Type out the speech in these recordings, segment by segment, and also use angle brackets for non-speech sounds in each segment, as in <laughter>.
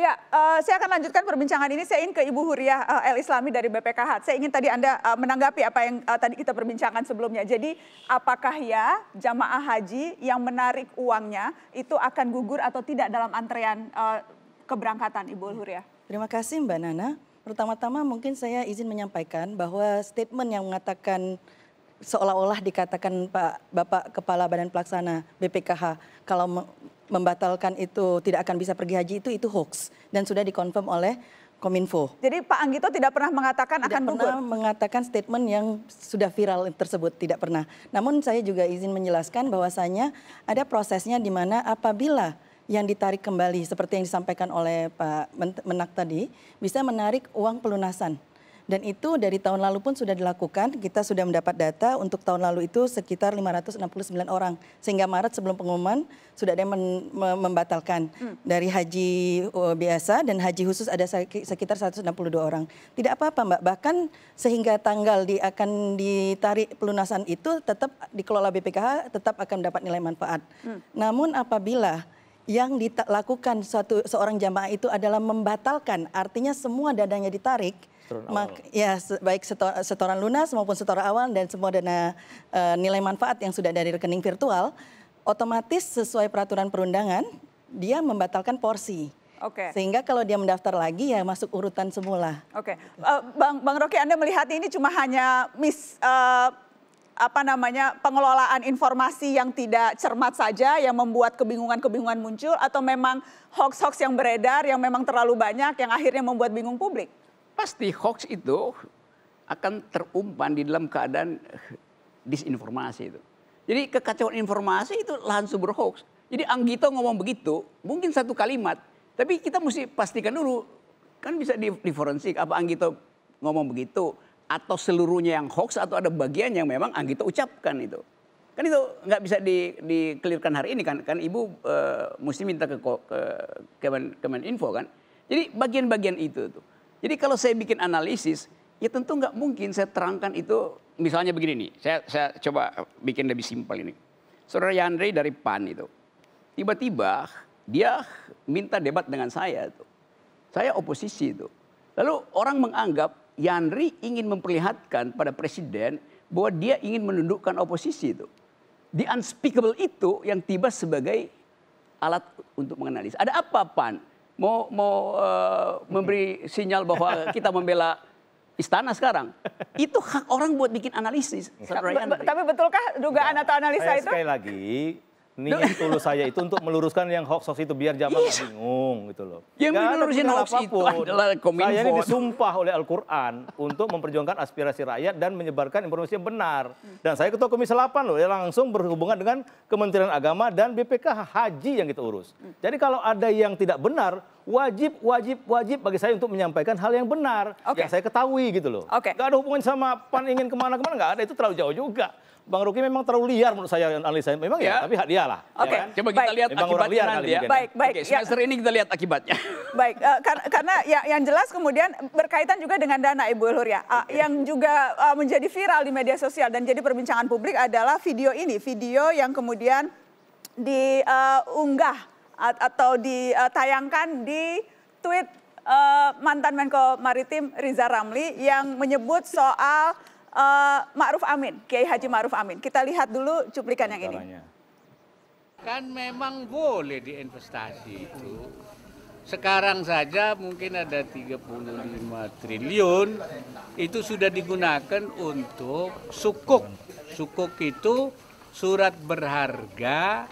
Ya, uh, saya akan lanjutkan perbincangan ini. Saya ingin ke Ibu Huriah uh, El Islami dari BPKH. Saya ingin tadi Anda uh, menanggapi apa yang uh, tadi kita perbincangkan sebelumnya. Jadi, apakah ya jamaah haji yang menarik uangnya itu akan gugur atau tidak dalam antrean uh, keberangkatan, Ibu Huriah? Terima kasih Mbak Nana. Pertama-tama mungkin saya izin menyampaikan bahwa statement yang mengatakan seolah-olah dikatakan Pak Bapak Kepala Badan Pelaksana BPKH kalau membatalkan itu tidak akan bisa pergi haji itu itu hoax dan sudah dikonfirm oleh Kominfo. Jadi Pak Anggito tidak pernah mengatakan tidak akan gugur? mengatakan statement yang sudah viral tersebut, tidak pernah. Namun saya juga izin menjelaskan bahwasanya ada prosesnya di mana apabila yang ditarik kembali seperti yang disampaikan oleh Pak Menak tadi, bisa menarik uang pelunasan dan itu dari tahun lalu pun sudah dilakukan. Kita sudah mendapat data untuk tahun lalu itu sekitar 569 orang. Sehingga Maret sebelum pengumuman sudah ada yang membatalkan hmm. dari haji uh, biasa dan haji khusus ada sekitar 162 orang. Tidak apa-apa Mbak, bahkan sehingga tanggal di, akan ditarik pelunasan itu tetap dikelola BPKH tetap akan mendapat nilai manfaat. Hmm. Namun apabila yang dilakukan suatu seorang jamaah itu adalah membatalkan, artinya semua dadanya ditarik, ya, baik setor, setoran lunas maupun setoran awal dan semua dana e, nilai manfaat yang sudah dari rekening virtual, otomatis sesuai peraturan perundangan dia membatalkan porsi. Oke. Okay. Sehingga kalau dia mendaftar lagi ya masuk urutan semula. Oke, okay. uh, eh, bang Bang Rocky, Anda melihat ini cuma hanya mis uh, apa namanya pengelolaan informasi yang tidak cermat saja yang membuat kebingungan-kebingungan muncul atau memang hoax-hoax yang beredar yang memang terlalu banyak yang akhirnya membuat bingung publik? pasti hoax itu akan terumpan di dalam keadaan eh, disinformasi itu. Jadi kekacauan informasi itu lahan langsung hoax. Jadi Anggito ngomong begitu, mungkin satu kalimat, tapi kita mesti pastikan dulu kan bisa di, forensik apa Anggito ngomong begitu atau seluruhnya yang hoax atau ada bagian yang memang Anggito ucapkan itu. Kan itu nggak bisa di, dikelirkan hari ini kan. Kan Ibu e, mesti minta ke, ke Kemen, Kemeninfo kan. Jadi bagian-bagian itu tuh. Jadi kalau saya bikin analisis, ya tentu nggak mungkin saya terangkan itu. Misalnya begini nih, saya, saya coba bikin lebih simpel ini. Saudara Yandri dari PAN itu, tiba-tiba dia minta debat dengan saya itu. Saya oposisi itu. Lalu orang menganggap Yandri ingin memperlihatkan pada presiden bahwa dia ingin menundukkan oposisi itu. The unspeakable itu yang tiba sebagai alat untuk menganalisis. Ada apa Pan? mau mau uh, memberi sinyal bahwa kita membela istana sekarang. Itu hak orang buat bikin analisis. Tapi betulkah dugaan atau analisa itu? Sekali lagi, niat tulus saya itu untuk meluruskan yang hoax hoax itu biar jamaah yes. Iya. bingung gitu loh. Yang Gak melurusin hoax apapun. itu adalah kominfo. Saya ini disumpah oleh Al-Qur'an untuk memperjuangkan aspirasi rakyat dan menyebarkan informasi yang benar. Dan saya ketua komisi 8 loh, yang langsung berhubungan dengan Kementerian Agama dan BPKH Haji yang kita urus. Jadi kalau ada yang tidak benar, wajib wajib wajib bagi saya untuk menyampaikan hal yang benar okay. yang saya ketahui gitu loh. Okay. Gak ada hubungan sama pan ingin kemana-kemana nggak ada itu terlalu jauh juga. Bang Ruki memang terlalu liar menurut saya analisa memang ya, ya tapi hadiah lah. Ya Oke, okay. ya kan? coba kita lihat memang akibatnya nanti ya. Baik, baik. Oke, semester ya. ini kita lihat akibatnya. <laughs> Baik, uh, kar karena ya, yang jelas kemudian berkaitan juga dengan dana Ibu Elur ya, uh, ah, okay. yang juga uh, menjadi viral di media sosial dan jadi perbincangan publik adalah video ini, video yang kemudian diunggah eh, uh, atau ditayangkan di tweet uh, mantan Menko Maritim Riza Ramli yang menyebut soal uh, Ma'ruf Amin, Kiai Haji Ma'ruf Amin. Kita lihat dulu cuplikan yang ini. Kan memang boleh diinvestasi itu. Sekarang saja mungkin ada 35 triliun itu sudah digunakan untuk sukuk. Sukuk itu surat berharga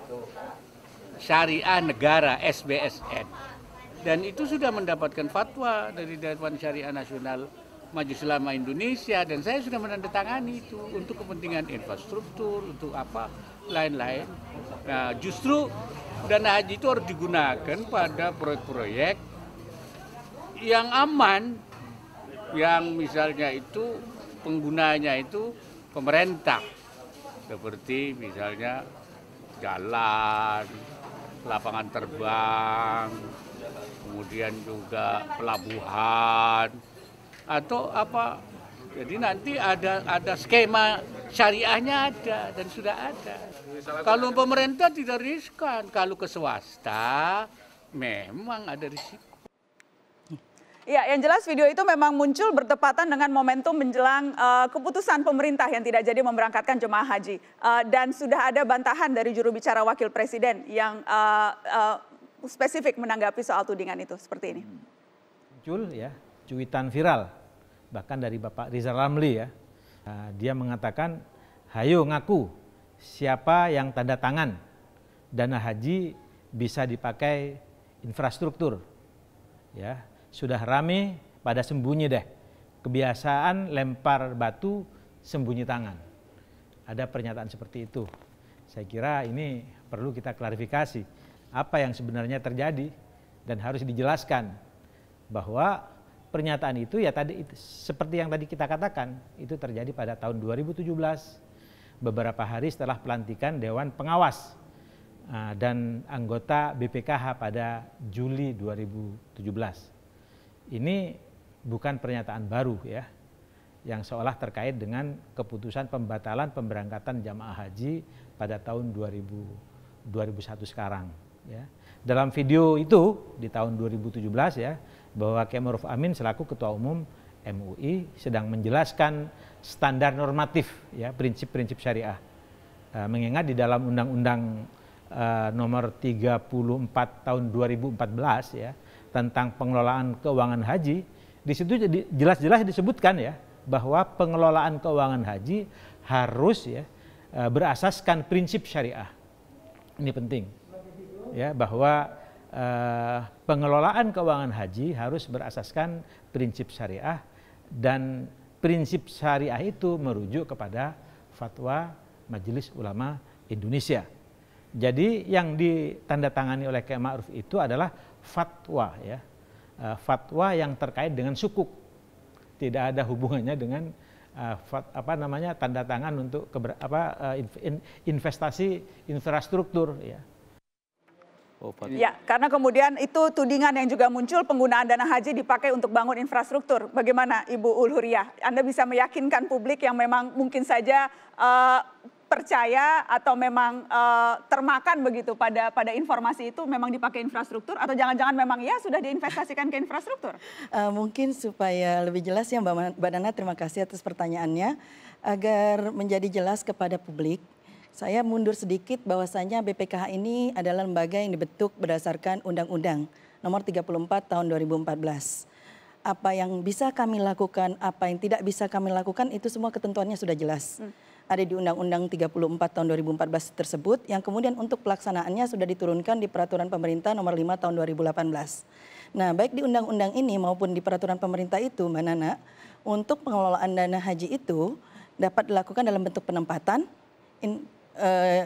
Syariah Negara SBSN dan itu sudah mendapatkan fatwa dari Dewan Syariah Nasional Majelis Ulama Indonesia dan saya sudah menandatangani itu untuk kepentingan infrastruktur untuk apa lain-lain nah justru dana haji itu harus digunakan pada proyek-proyek yang aman yang misalnya itu penggunanya itu pemerintah seperti misalnya jalan lapangan terbang, kemudian juga pelabuhan atau apa. Jadi nanti ada ada skema syariahnya ada dan sudah ada. Kalau pemerintah tidak riskan, kalau ke swasta memang ada risiko. Ya, yang jelas video itu memang muncul bertepatan dengan momentum menjelang uh, keputusan pemerintah yang tidak jadi memberangkatkan jemaah haji. Uh, dan sudah ada bantahan dari juru bicara wakil presiden yang uh, uh, spesifik menanggapi soal tudingan itu seperti ini. Muncul ya, cuitan viral bahkan dari Bapak Rizal Ramli ya. Uh, dia mengatakan, "Hayo ngaku siapa yang tanda tangan dana haji bisa dipakai infrastruktur." Ya, sudah rame pada sembunyi deh. Kebiasaan lempar batu sembunyi tangan. Ada pernyataan seperti itu. Saya kira ini perlu kita klarifikasi apa yang sebenarnya terjadi dan harus dijelaskan bahwa pernyataan itu ya tadi seperti yang tadi kita katakan itu terjadi pada tahun 2017 beberapa hari setelah pelantikan Dewan Pengawas eh, dan anggota BPKH pada Juli 2017. Ini bukan pernyataan baru ya, yang seolah terkait dengan keputusan pembatalan pemberangkatan jamaah haji pada tahun 2000, 2001 sekarang. Ya. Dalam video itu di tahun 2017 ya, bahwa Kemaruf Amin selaku Ketua Umum MUI sedang menjelaskan standar normatif ya prinsip-prinsip syariah. E, mengingat di dalam Undang-Undang e, nomor 34 tahun 2014 ya tentang pengelolaan keuangan haji, di situ jelas-jelas disebutkan ya bahwa pengelolaan keuangan haji harus ya e, berasaskan prinsip syariah. Ini penting. Ya, bahwa eh, pengelolaan keuangan haji harus berasaskan prinsip syariah dan prinsip syariah itu merujuk kepada fatwa Majelis Ulama Indonesia. Jadi yang ditandatangani oleh Kiai Ma'ruf itu adalah fatwa ya. Eh, fatwa yang terkait dengan sukuk. Tidak ada hubungannya dengan eh, apa namanya tanda tangan untuk keber, apa eh, investasi infrastruktur ya. Oh, ya, karena kemudian itu tudingan yang juga muncul penggunaan dana haji dipakai untuk bangun infrastruktur. Bagaimana Ibu Ulhuriyah? Anda bisa meyakinkan publik yang memang mungkin saja uh, percaya atau memang uh, termakan begitu pada pada informasi itu memang dipakai infrastruktur atau jangan-jangan memang ya sudah diinvestasikan ke infrastruktur? Uh, mungkin supaya lebih jelas ya Mbak Nana terima kasih atas pertanyaannya agar menjadi jelas kepada publik saya mundur sedikit bahwasanya BPKH ini adalah lembaga yang dibentuk berdasarkan Undang-Undang Nomor 34 Tahun 2014. Apa yang bisa kami lakukan, apa yang tidak bisa kami lakukan itu semua ketentuannya sudah jelas. Hmm ada di Undang-Undang 34 tahun 2014 tersebut yang kemudian untuk pelaksanaannya sudah diturunkan di peraturan pemerintah nomor 5 tahun 2018. Nah, baik di undang-undang ini maupun di peraturan pemerintah itu, Mbak Nana, untuk pengelolaan dana haji itu dapat dilakukan dalam bentuk penempatan, Eh,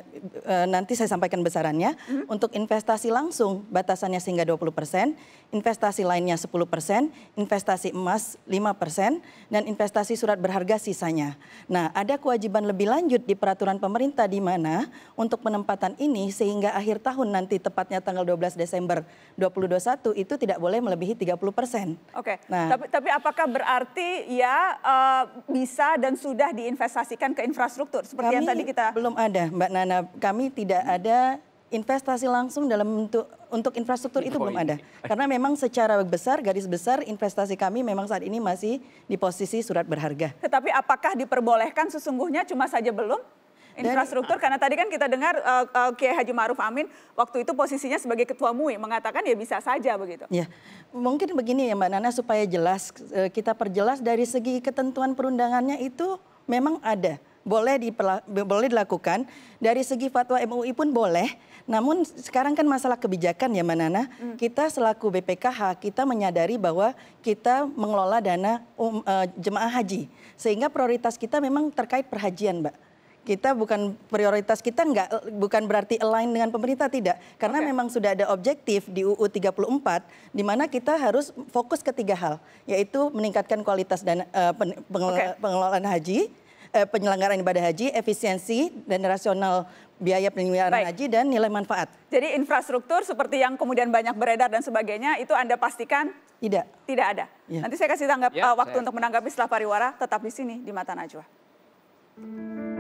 eh, nanti saya sampaikan besarannya. Mm -hmm. Untuk investasi langsung batasannya sehingga 20 persen, investasi lainnya 10 persen, investasi emas 5 persen, dan investasi surat berharga sisanya. Nah, ada kewajiban lebih lanjut di peraturan pemerintah di mana untuk penempatan ini sehingga akhir tahun nanti tepatnya tanggal 12 Desember 2021 itu tidak boleh melebihi 30 persen. Oke, okay. nah, tapi, tapi apakah berarti ya uh, bisa dan sudah diinvestasikan ke infrastruktur seperti yang tadi kita... belum ada. Iya, Mbak Nana, kami tidak ada investasi langsung dalam bentuk untuk infrastruktur itu belum ada. Karena memang secara besar, garis besar investasi kami memang saat ini masih di posisi surat berharga. Tetapi apakah diperbolehkan sesungguhnya cuma saja belum? infrastruktur Dan, karena tadi kan kita dengar uh, uh, Kiai Haji Maruf Amin waktu itu posisinya sebagai ketua MUI mengatakan ya bisa saja begitu. Ya. Mungkin begini ya Mbak Nana supaya jelas eh, kita perjelas dari segi ketentuan perundangannya itu memang ada boleh boleh dilakukan. Dari segi fatwa MUI pun boleh. Namun sekarang kan masalah kebijakan ya Manana. Hmm. Kita selaku BPKH kita menyadari bahwa kita mengelola dana um, uh, jemaah haji. Sehingga prioritas kita memang terkait perhajian, Mbak kita bukan prioritas kita nggak bukan berarti align dengan pemerintah tidak karena okay. memang sudah ada objektif di UU 34 di mana kita harus fokus ke tiga hal yaitu meningkatkan kualitas dan uh, e, pengelola, okay. pengelolaan haji eh, penyelenggaraan ibadah haji, efisiensi dan rasional biaya penyelenggaraan Baik. haji dan nilai manfaat. Jadi infrastruktur seperti yang kemudian banyak beredar dan sebagainya itu Anda pastikan tidak. Tidak ada. Ya. Nanti saya kasih tanggap ya, uh, waktu saya. untuk menanggapi setelah pariwara tetap di sini di Mata Najwa.